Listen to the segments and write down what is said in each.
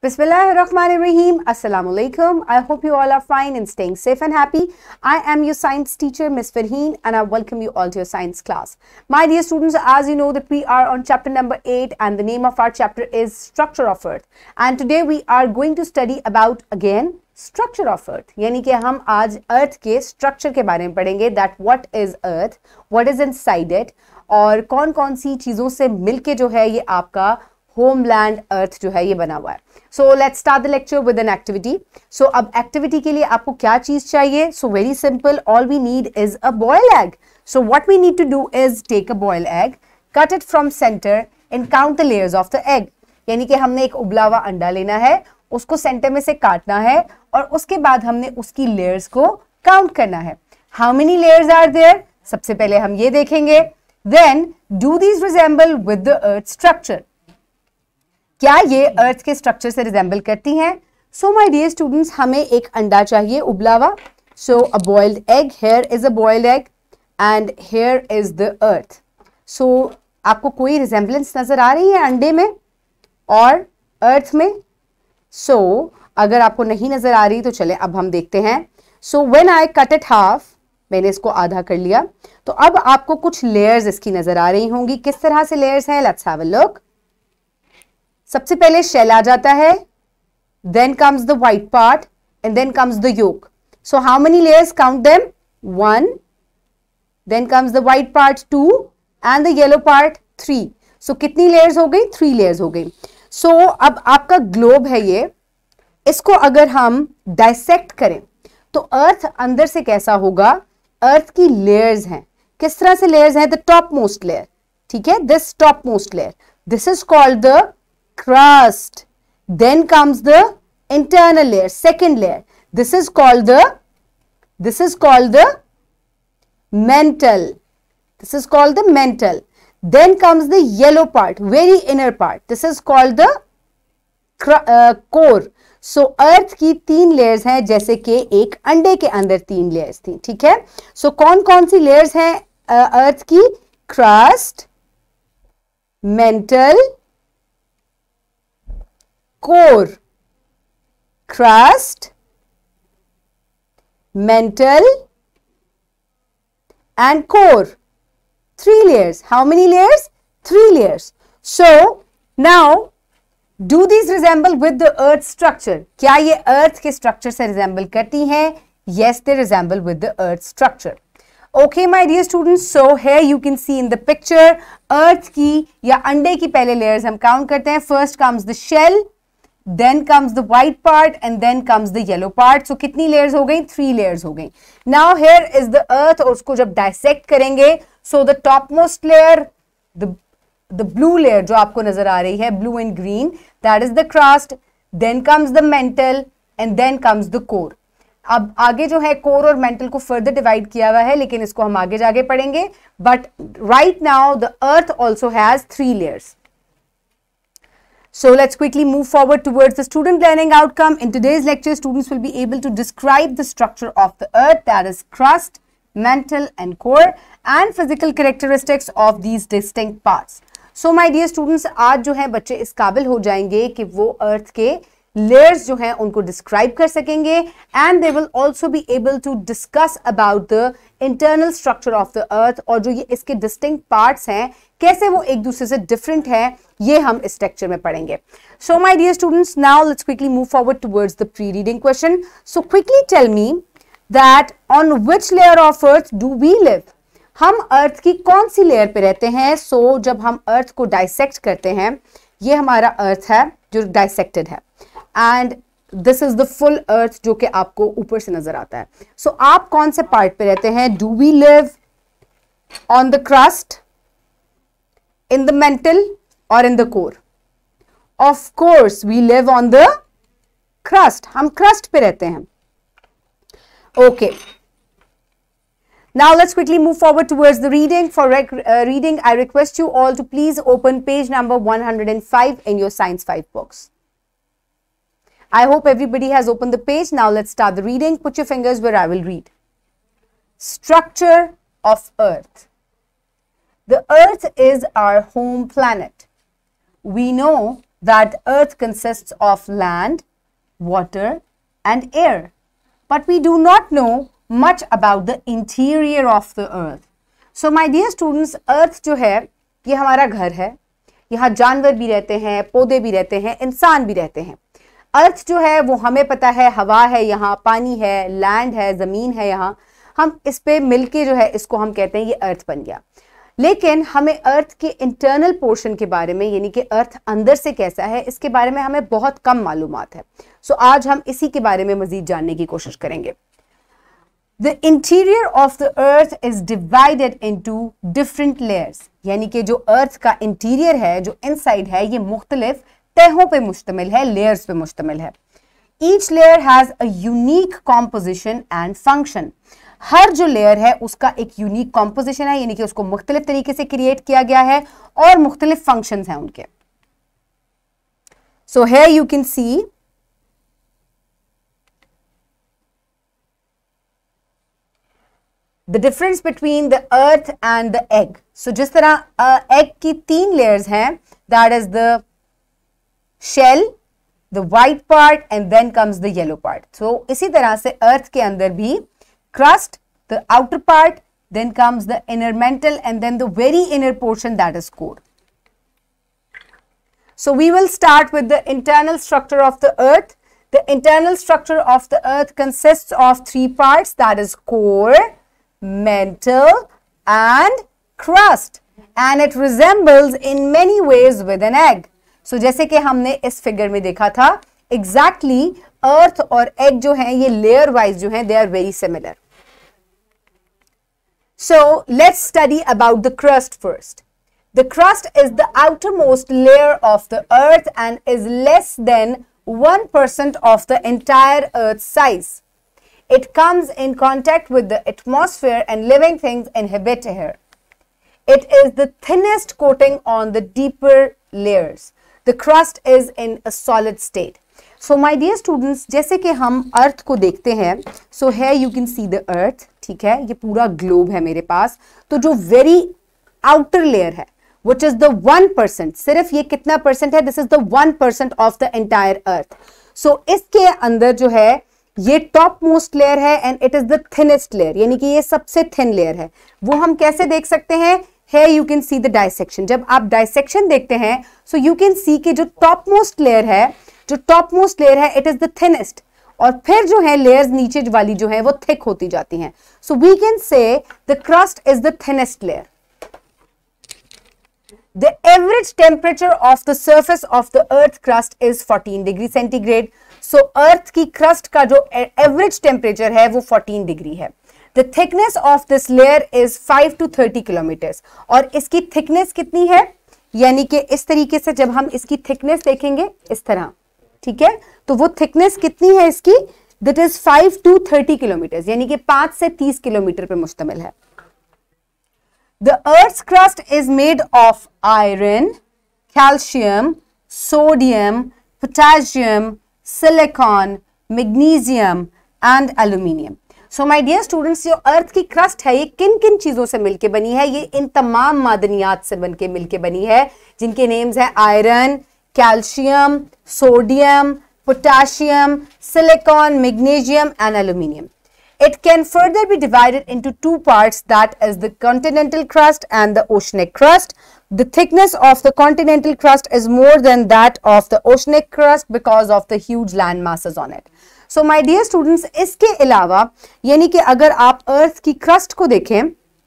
Bismillahirrahmanirrahim. Assalamu alaikum. I hope you all are fine and staying safe and happy. I am your science teacher, Ms. Farheen, and I welcome you all to your science class. My dear students, as you know that we are on chapter number 8 and the name of our chapter is Structure of Earth. And today we are going to study about again structure of Earth. Yani ke हम aaj Earth ke structure ke बारे mein पढ़ेंगे that what is Earth, what is inside it, inside it और कौन कौन सी चीज़ों से मिलके जो होमलैंड अर्थ जो है ये बना हुआ है so let start the lecture with an activity so अब एक्टिविटी के लिए आपको क्या चीज चाहिए so very simple all we need is a boil egg so what we need to do is take a boil egg cut it from centre and count the layers of the egg यानी कि हमने एक उबला हुआ अंडा लेना है उसको सेंटर में से काटना है और उसके बाद हमने उसकी लेयर्स को काउंट करना है how many layers are there सबसे पहले हम ये देखेंगे then do these resemble with the earth structure क्या ये अर्थ के स्ट्रक्चर से रिजेंबल करती हैं सो माई डियर स्टूडेंट्स हमें एक अंडा चाहिए उबलावा so a boiled egg here is a boiled egg and here is the earth so आपको कोई रिजेंबलेंस नज़र आ रही है अंडे में और अर्थ में सो so, अगर आपको नहीं नज़र आ रही तो चले अब हम देखते हैं so when I cut it half मैंने इसको आधा कर लिया तो अब आपको कुछ लेयर्स इसकी नज़र आ रही होंगी किस तरह से लेयर्स हैं लेट्स हैव अ लुक सबसे पहले शेल आ जाता है then comes the white part and then comes the yolk so how many layers count them one then comes the white part two and the yellow part three so कितनी layers हो गई three layers हो गई सो so, अब आपका globe है ये इसको अगर हम डायसेक्ट करें तो अर्थ अंदर से कैसा होगा अर्थ की लेयर्स हैं किस तरह से लेयर्स हैं द टॉप मोस्ट लेयर ठीक है this top most layer this is called the crust. Then comes the internal layer, second layer. This is called the, this is called the mantle This is called the mantle Then comes the yellow part, very inner part. This is called the uh, core. So so, earth की तीन layers हैं जैसे कि एक अंडे के अंदर तीन लेयर्स थी ठीक है सो so, कौन कौन सी लेयर्स हैं अर्थ की crust mantle core crust mental and core three layers how many layers three layers so now do these resemble with the earth structure kya ye earth ke structure se resemble karti hain yes they resemble with the earth structure okay my dear students so here you can see in the picture earth ki ya ande ki pehle layers hum count karte hain first comes the shell then comes the white part and then comes the yellow part so कितनी layers हो गई three layers हो गई now here is the earth और उसको जब dissect करेंगे so the top most layer the blue blue layer जो आपको नजर आ रही है blue and green that is the crust then comes the mantle and then comes the core अब आगे जो है कोर और मेंटल को फर्दर डिवाइड किया हुआ है लेकिन इसको हम आगे जाके पढ़ेंगे but right now the earth also has three layers So let's quickly move forward towards the student learning outcome. In today's lecture, students will be able to describe the structure of the earth that is crust, mantle and core and physical characteristics of these distinct parts. So, my dear students, आज जो है बच्चे इस काबिल हो जाएंगे कि वो Earth के layers जो हैं उनको describe कर सकेंगे and they will also be able to discuss about the internal structure of the Earth, और जो ये इसके distinct parts हैं कैसे वो एक दूसरे से डिफरेंट है ये हम इस स्ट्रक्चर में पढ़ेंगे so my dear students now let's quickly move forward towards the pre reading question so quickly tell me that on which layer of earth do we live हम अर्थ की कौन सी लेयर पे रहते हैं सो so, जब हम अर्थ को dissect करते हैं ये हमारा अर्थ है जो डाइसेक्टेड है and this is the full earth जो कि आपको ऊपर से नजर आता है सो so, आप कौन से पार्ट पे रहते हैं do we live on the crust in the mantle or in the core of course we live on the crust hum crust pe rehte hain okay now let's quickly move forward towards the reading for uh, reading i request you all to please open page number 105 in your science 5 books i hope everybody has opened the page now let's start the reading put your fingers where i will read structure of earth The Earth is our home planet. We know that Earth consists of land, water and air. But we do not know much about the interior of the Earth. So, my dear students, Earth जो है ये हमारा घर है यहाँ जानवर भी रहते हैं पौधे भी रहते हैं इंसान भी रहते हैं अर्थ जो है वो हमें पता है हवा है यहाँ पानी है लैंड है ज़मीन है यहाँ हम इस पे मिलके जो है इसको हम कहते हैं ये अर्थ बन गया लेकिन हमें अर्थ के इंटरनल पोर्शन के बारे में यानी कि अर्थ अंदर से कैसा है इसके बारे में हमें बहुत कम मालूम है सो so, आज हम इसी के बारे में मजीद जानने की कोशिश करेंगे the interior of the earth is divided into different layers यानी कि जो अर्थ का इंटीरियर है जो इनसाइड है ये मुख्तलिफ तहों पर मुश्तमिल है लेयर्स पे मुश्तमिल है each layer has a unique composition and function हर जो लेयर है उसका एक यूनिक कॉम्पोजिशन है यानी कि उसको मुख्तलिफ तरीके से क्रिएट किया गया है और मुख्तलिफ फंक्शन है उनके सो है you can see the difference between the earth and the egg so जिस तरह एग uh, की तीन लेयर्स हैं that is the shell the white part and then comes the yellow part so इसी तरह से अर्थ के अंदर भी crust, the outer part, then comes the inner mantle and then the very inner portion that is core. So we will start with the internal structure of the earth. The internal structure of the earth consists of three parts that is core, mantle and crust and it resembles in many ways with an egg. So जैसे कि हमने इस figure में देखा था exactly, Earth और egg जो है layer wise जो they are very similar. So let's study about the crust first. The crust is the outermost layer of the earth and is less than 1% of the entire earth's size. It comes in contact with the atmosphere and living things inhabit here. It is the thinnest coating on the deeper layers. The crust is in a solid state. So my dear students जैसे कि हम earth को देखते हैं so है you can see the earth ठीक है ये पूरा ग्लोब है मेरे पास तो जो वेरी आउटर लेयर है which is the one percent सिर्फ ये कितना परसेंट है this is the one percent of the entire earth so इसके अंदर जो है ये टॉप मोस्ट लेयर है and it is the thinnest layer यानी कि ये सबसे थिन लेयर है वो हम कैसे देख सकते हैं है you can see the dissection जब आप डायसेक्शन देखते हैं सो यू कैन सी के जो टॉप मोस्ट लेयर है जो टॉप मोस्ट लेयर है इट इज द थिनेस्ट और फिर जो है लेयर्स नीचे वाली जो है वो थिक होती जाती हैं so we can say the crust is the thinnest layer the average temperature of the surface of the earth crust is 14 degree centigrade so earth की क्रस्ट का जो एवरेज टेम्परेचर है वो फोर्टीन डिग्री है the thickness of this layer is 5 to 30 kilometre और इसकी thickness कितनी है यानी कि इस तरीके से जब हम इसकी थिकनेस देखेंगे इस तरह ठीक है तो वो थिकनेस कितनी है इसकी that is five to thirty kilometre यानी कि पांच से तीस किलोमीटर पर मुश्तमिल है the earth crust is made of iron calcium sodium potassium silicon magnesium and aluminium so my dear students जो अर्थ की क्रस्ट है ये किन किन चीज़ों से मिलके बनी है ये इन तमाम मादनियात से बनके मिलके बनी है जिनके नेम्स हैं iron calcium sodium potassium silicon magnesium and aluminium it can further be divided into two part that is the continental crust and the oceanic crust the thickness of the continental crust is more than that of the oceanic crust because of the huge land masses on it so my dear students इसके अलावा यानी कि अगर आप अर्थ की crust को देखें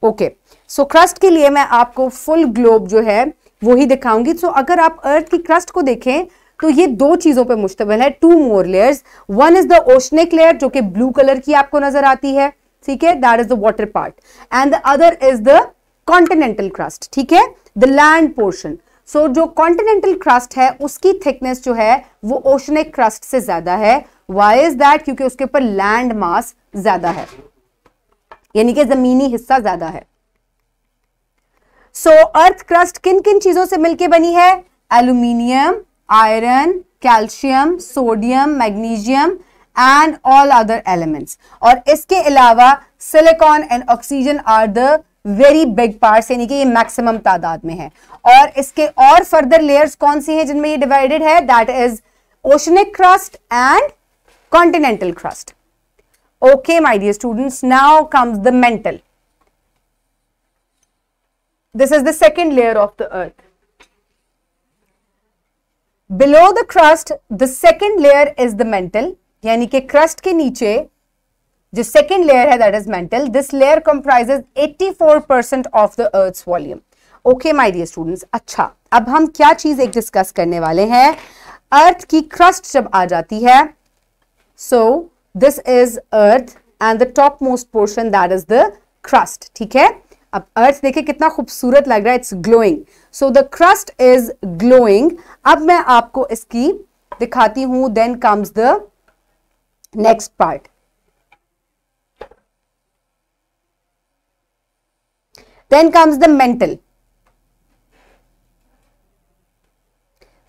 okay so crust के लिए मैं आपको फुल ग्लोब जो है वो ही दिखाऊंगी सो so, अगर आप अर्थ की क्रस्ट को देखें तो ये दो चीजों पे मुश्तमिल है two more layers one is the oceanic layer जो कि ब्लू कलर की आपको नजर आती है ठीक है that is the water part and the other is the continental crust ठीक है द लैंड पोर्शन सो जो कॉन्टिनेंटल क्रस्ट है उसकी थिकनेस जो है वो ओशनिक क्रस्ट से ज्यादा है वाई इज दैट क्योंकि उसके ऊपर लैंड मास ज्यादा है यानी कि जमीनी हिस्सा ज्यादा है सो अर्थ क्रस्ट किन किन चीजों से मिलकर बनी है aluminium iron calcium sodium magnesium and all other elements और इसके अलावा silicon and oxygen are the very big part यानी कि ये मैक्सिमम तादाद में है और इसके और फर्दर लेयर्स कौन सी हैं जिनमें ये डिवाइडेड है that is oceanic crust and continental crust okay my dear students now comes the mantle This is the second layer of the earth. Below the crust the second layer is the mantle यानी कि crust के नीचे जो second layer है that is mantle this layer comprises 84 percent of the earth volume okay my dear students अच्छा अब हम क्या चीज एक डिस्कस करने वाले हैं अर्थ की क्रस्ट जब आ जाती है so this is earth and the top most portion that is the crust ठीक है अब अर्थ देखिए कितना खूबसूरत लग रहा है it's glowing so the crust is glowing अब मैं आपको इसकी दिखाती हूं then comes the next part then comes the mantle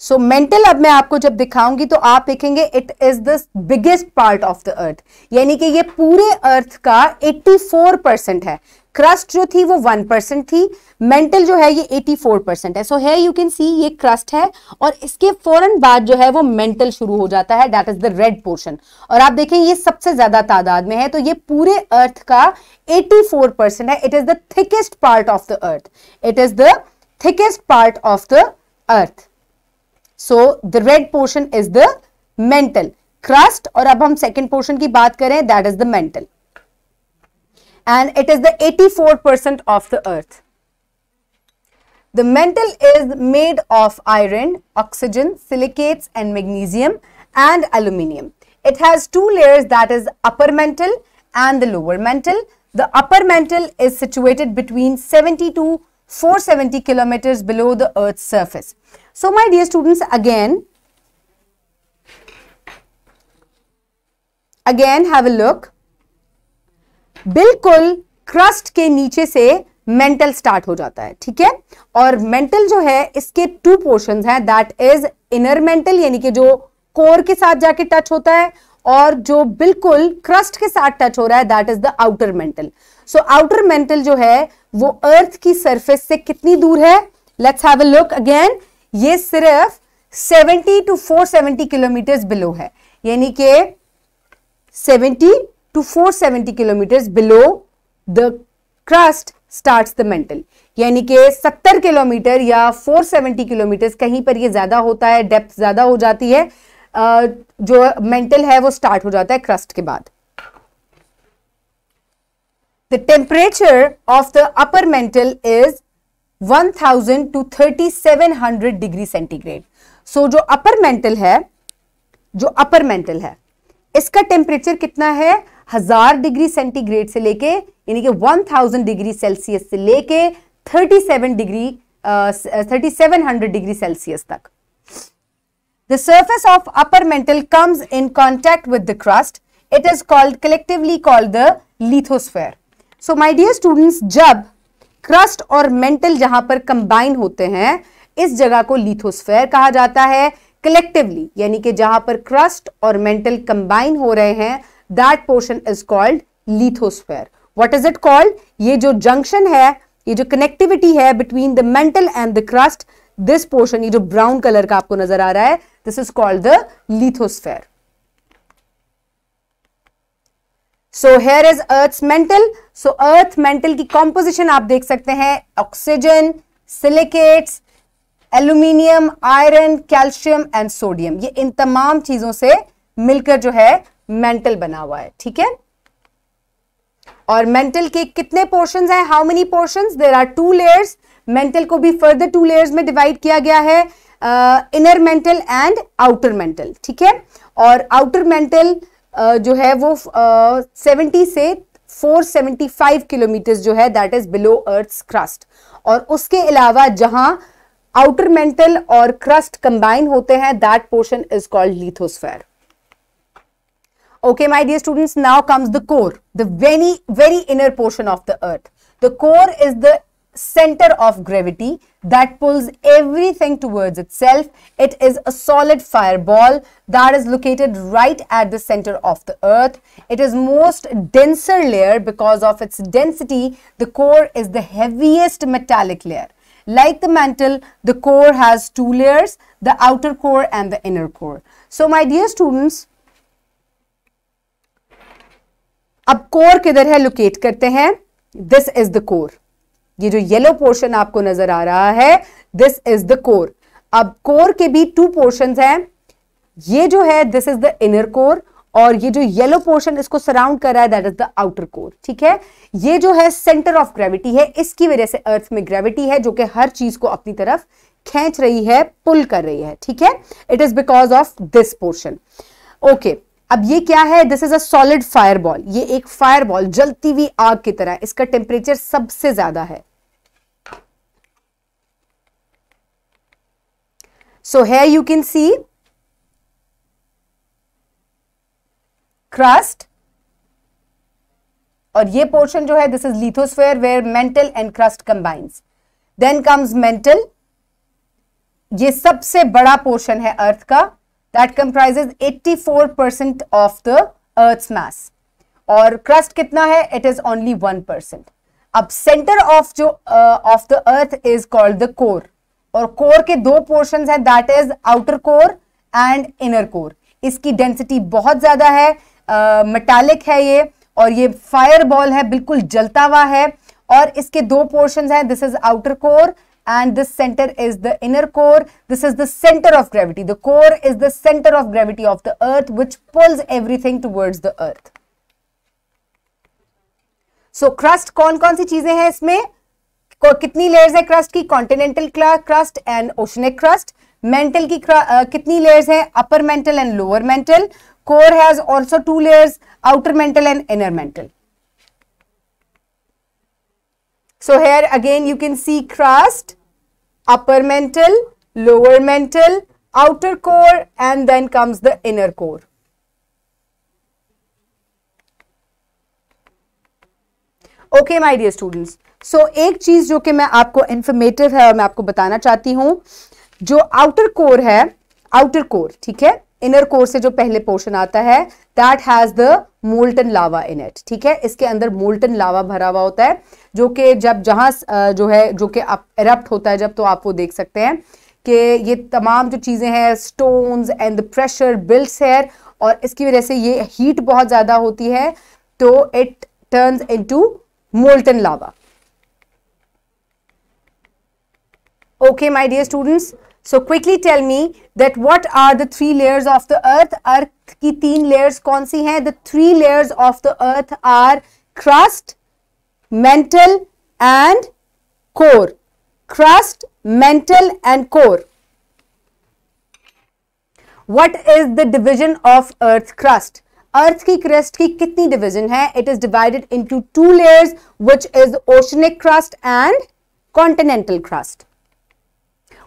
so mantle अब मैं आपको जब दिखाऊंगी तो आप देखेंगे it is the biggest part of the earth यानी कि ये पूरे अर्थ का 84 परसेंट है क्रस्ट जो थी वो 1 परसेंट थी मेंटल जो है ये 84 परसेंट है सो है यू कैन सी ये क्रस्ट है और इसके फौरन बाद जो है वो मेंटल शुरू हो जाता है that is the red portion और आप देखें ये सबसे ज्यादा तादाद में है तो ये पूरे अर्थ का 84 परसेंट है it is the thickest part of the earth it is the thickest part of the earth So the red portion is the mantle crust, और अब हम सेकेंड पोर्शन की the करें that is the mantle and it is 84 percent of the Earth. The mental is made of iron, oxygen, silicates and magnesium and aluminium. It has two layers that is upper mantle and the lower mantle. The upper mantle is situated between 70 to 470 kilometers below the earth's surface. सो माई डियर students, again again have a look बिल्कुल crust के नीचे से mental start हो जाता है ठीक है और मेंटल जो है इसके टू पोर्शन हैं दैट इज इनर मेंटल यानी कि जो कोर के साथ जाके टच होता है और जो बिल्कुल क्रस्ट के साथ टच हो रहा है that is the outer mantle so outer mantle जो है वो अर्थ की सरफेस से कितनी दूर है let's have a look again ये सिर्फ 70 टू 470 किलोमीटर बिलो है यानी कि 70 to 470 kilometre below the crust start the mantle यानी कि 70 किलोमीटर या 470 किलोमीटर कहीं पर ये ज्यादा होता है डेप्थ ज्यादा हो जाती है जो मेंटल है वो स्टार्ट हो जाता है क्रस्ट के बाद the temperature of the upper mantle is 1000 to 3700 degree centigrade so जो अपर मेंटल है जो अपर मेंटल है इसका टेम्परेचर कितना है हजार डिग्री सेंटीग्रेड से लेके यानी कि 1000 डिग्री सेल्सियस से लेके 37 degree thirty seven hundred degree Celsius तक the surface of upper mantle comes in contact with the crust it is called collectively called the lithosphere so my dear students जब crust और mantle जहां पर combine होते हैं इस जगह को लिथोस्फेयर कहा जाता है कलेक्टिवली यानी कि जहां पर क्रस्ट और मेंटल कंबाइन हो रहे हैं that portion is called lithosphere what is it called ये जो जंक्शन है ये जो कनेक्टिविटी है between the mantle and the crust this portion ये जो ब्राउन कलर का आपको नजर आ रहा है this is called the lithosphere so here is earth mantle so earth mantle की कॉम्पोजिशन आप देख सकते हैं oxygen silicates aluminium iron calcium and sodium ये इन तमाम चीजों से मिलकर जो है मेंटल बना हुआ है ठीक है और मेंटल के कितने पोर्शंस हैं how many portions there are two layers mantle को भी फर्दर टू लेयर्स में डिवाइड किया गया है inner mantle and outer mantle ठीक है और आउटर मेंटल जो है वो सेवेंटी से फोर सेवेंटी फाइव किलोमीटर जो है that is below earth crust और उसके अलावा जहां आउटर मेंटल और क्रस्ट कंबाइन होते हैं that portion is called lithosphere okay my dear students now comes the core the very very inner portion of the earth the core is the center of gravity that pulls everything towards itself. It is a solid fireball that is located right at the center of the earth. It is most denser layer because of its density. The core is the heaviest metallic layer. Like the mantle, the core has two layers, the outer core and the inner core. So my dear students, ab core किधर hai locate karte hai. This is the core. ये जो yellow portion आपको नजर आ रहा है this is the core अब core के भी टू पोर्शन हैं ये जो है this is the inner core और ये जो येलो पोर्शन इसको सराउंड कर रहा है that is the outer core ठीक है ये जो है सेंटर ऑफ ग्रेविटी है इसकी वजह से अर्थ में ग्रेविटी है जो कि हर चीज को अपनी तरफ खींच रही है पुल कर रही है ठीक है it is because of this portion okay अब ये क्या है this is a solid fireball ये एक फायरबॉल जलती हुई आग की तरह इसका टेम्परेचर सबसे ज्यादा है सो है यू कैन सी क्रस्ट और ये पोर्शन जो है this is lithosphere where mantle and crust combines then comes mantle ये सबसे बड़ा पोर्शन है अर्थ का that comprises 84% of the earth's mass और क्रस्ट कितना है it is only one percent अब सेंटर ऑफ जो of the earth is called the core और कोर के दो पोर्शन हैं that is outer core and inner core इसकी डेंसिटी बहुत ज्यादा है मेटालिक uh, है ये और ये फायर बॉल है बिल्कुल जलता हुआ है और इसके दो पोर्शन हैं this is outer core and this center is the inner core. This is the center of gravity. The core is the center of gravity of the earth which pulls everything towards the earth. So crust, kaun kaun si cheeze hai isme? Kitni layers hai crust Continental crust and oceanic crust. Mental ki kitni layers hai? Upper mental and lower mental. Core has also two layers, outer mental and inner mental. So here again you can see crust, upper mantle, lower mantle, outer core and then comes the inner core. Okay my dear students so एक चीज जो कि मैं आपको informative है और मैं आपको बताना चाहती हूँ जो आउटर कोर है आउटर कोर ठीक है इनर कोर से जो पहले पोर्शन आता है that has the molten lava in it ठीक है इसके अंदर मोल्टन लावा भरा हुआ होता है जो कि जब जहां जो है जो कि इरप्ट होता है जब तो आप वो देख सकते हैं कि ये तमाम जो चीज़ें हैं stones and the pressure builds here और इसकी वजह से ये हीट बहुत ज़्यादा होती है तो it turn into molten lava okay my dear students So quickly tell me that what are the three layers of the earth? Earth की layers कौन सी The three layers of the earth are crust, mantle and core. Crust, mantle and core. What is the division of earth crust? Earth की crust की कितनी division है It is divided into two layers, which is oceanic crust and continental crust.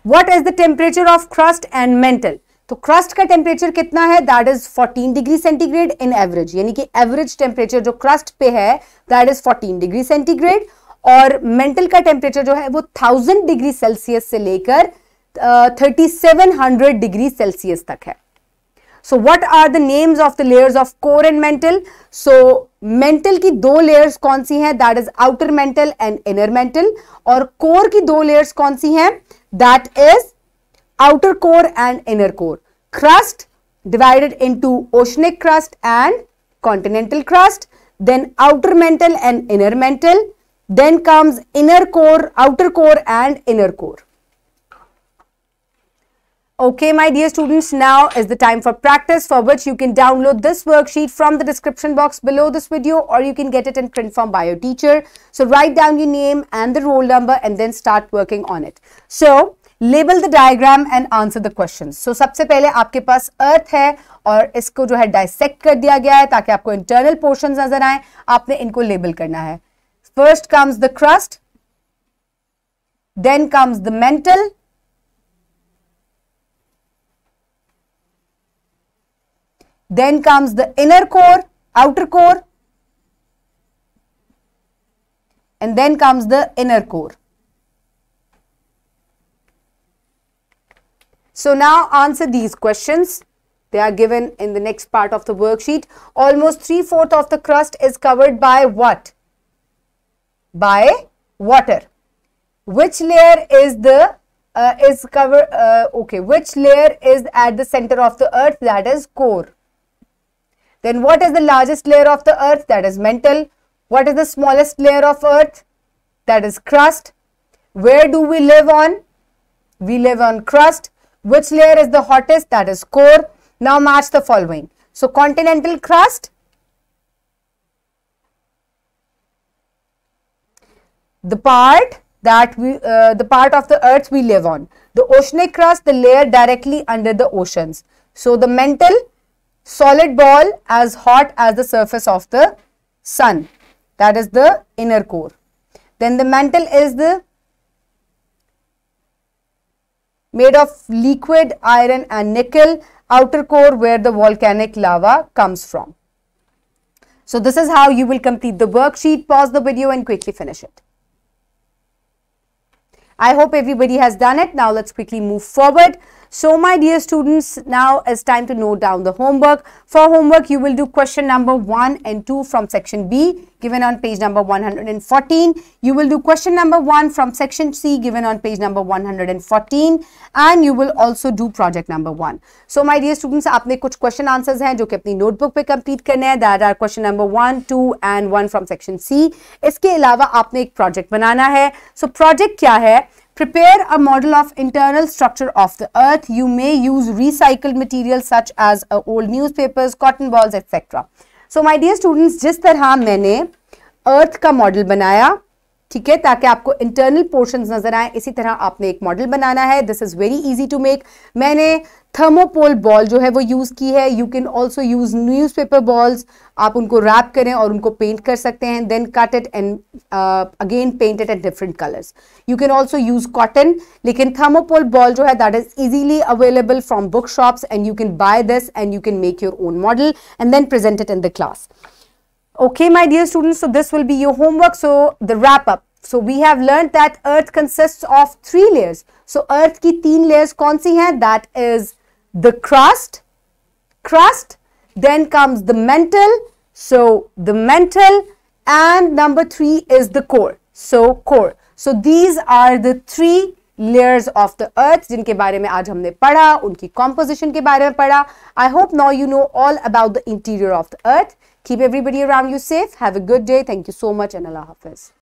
What is the temperature of crust and mantle तो crust का temperature कितना है that is 14 degree centigrade in average यानी कि average temperature जो crust पे है that is 14 degree centigrade और मेंटल का टेम्परेचर जो है वो 1000 डिग्री सेल्सियस से लेकर thirty seven hundred degree Celsius तक है so what are the names of the layers of core and mantle so mental की दो लेयर्स कौन सी हैं that is outer mantle and inner mantle और कोर की दो लेयर्स कौन सी हैं that is outer core and inner core crust divided into oceanic crust and continental crust then outer mantle and inner mantle then comes inner core outer core and inner core Okay, my dear students, now is the time for practice for which you can download this worksheet from the description box below this video or you can get it in print form by your teacher. So, write down your name and the roll number and then start working on it. So, label the diagram and answer the questions. So, first of all, you have earth hai aur isko jo dissected dissect kar diya gaya hai taaki aapko internal portions nazar aaye. Aapne inko label karna First comes the crust. Then comes the mantle. Then comes the inner core, outer core, and then comes the inner core. So now answer these questions. They are given in the next part of the worksheet. Almost three-fourth of the crust is covered by what? By water. Which layer is the uh, is cover uh, okay which layer is at the center of the earth that is core then what is the largest layer of the earth? That is mantle. What is the smallest layer of earth? That is crust. Where do we live on? We live on crust. Which layer is the hottest? That is core. Now match the following. So continental crust, the part that we, uh, the part of the earth we live on. The oceanic crust, the layer directly under the oceans. So the mantle solid ball as hot as the surface of the sun. That is the inner core. Then the mantle is the made of liquid iron and nickel outer core where the volcanic lava comes from. So this is how you will complete the worksheet. Pause the video and quickly finish it. I hope everybody has done it. Now let's quickly move forward. So my dear students, now it's time to note down the homework. For homework, you will do question number 1 and 2 from section B given on page number 114. You will do question number 1 from section C given on page number 114 and you will also do project number 1. So my dear students, आपने कुछ question answers हैं जो कि अपनी notebook पे complete करने हैं. That are question number 1, 2 and 1 from section C. इसके अलावा आपने एक project बनाना है. So project क्या है? Prepare a model of internal structure of the earth. You may use recycled materials such as uh, old newspapers, cotton balls, etc. So, my dear students, जिस तरह मैंने Earth का model बनाया ठीक है ताकि आपको इंटरनल पोर्शंस नजर आए इसी तरह आपने एक मॉडल बनाना है this is very easy to make मैंने थर्मोपोल बॉल जो है वो यूज़ की है you can also use newspaper balls आप उनको रैप करें और उनको पेंट कर सकते हैं then cut it and again paint it at different colours you can also use cotton लेकिन थर्मोपोल बॉल जो है that is easily available from book shops and you can buy this and you can make your own model and then present it in the class okay my dear student so this will be your homework so the wrap up So we have learn that earth consists of three layers. So earth की तीन layers कौन सी हैं? That is the crust crust then comes the mantle so the mantle and number 3 is the core so core so these are the three layers of the earth jinke bare mein aaj humne padha unki composition ke bare mein padha i hope now you know all about the interior of the earth keep everybody around you safe have a good day thank you so much and allah hafiz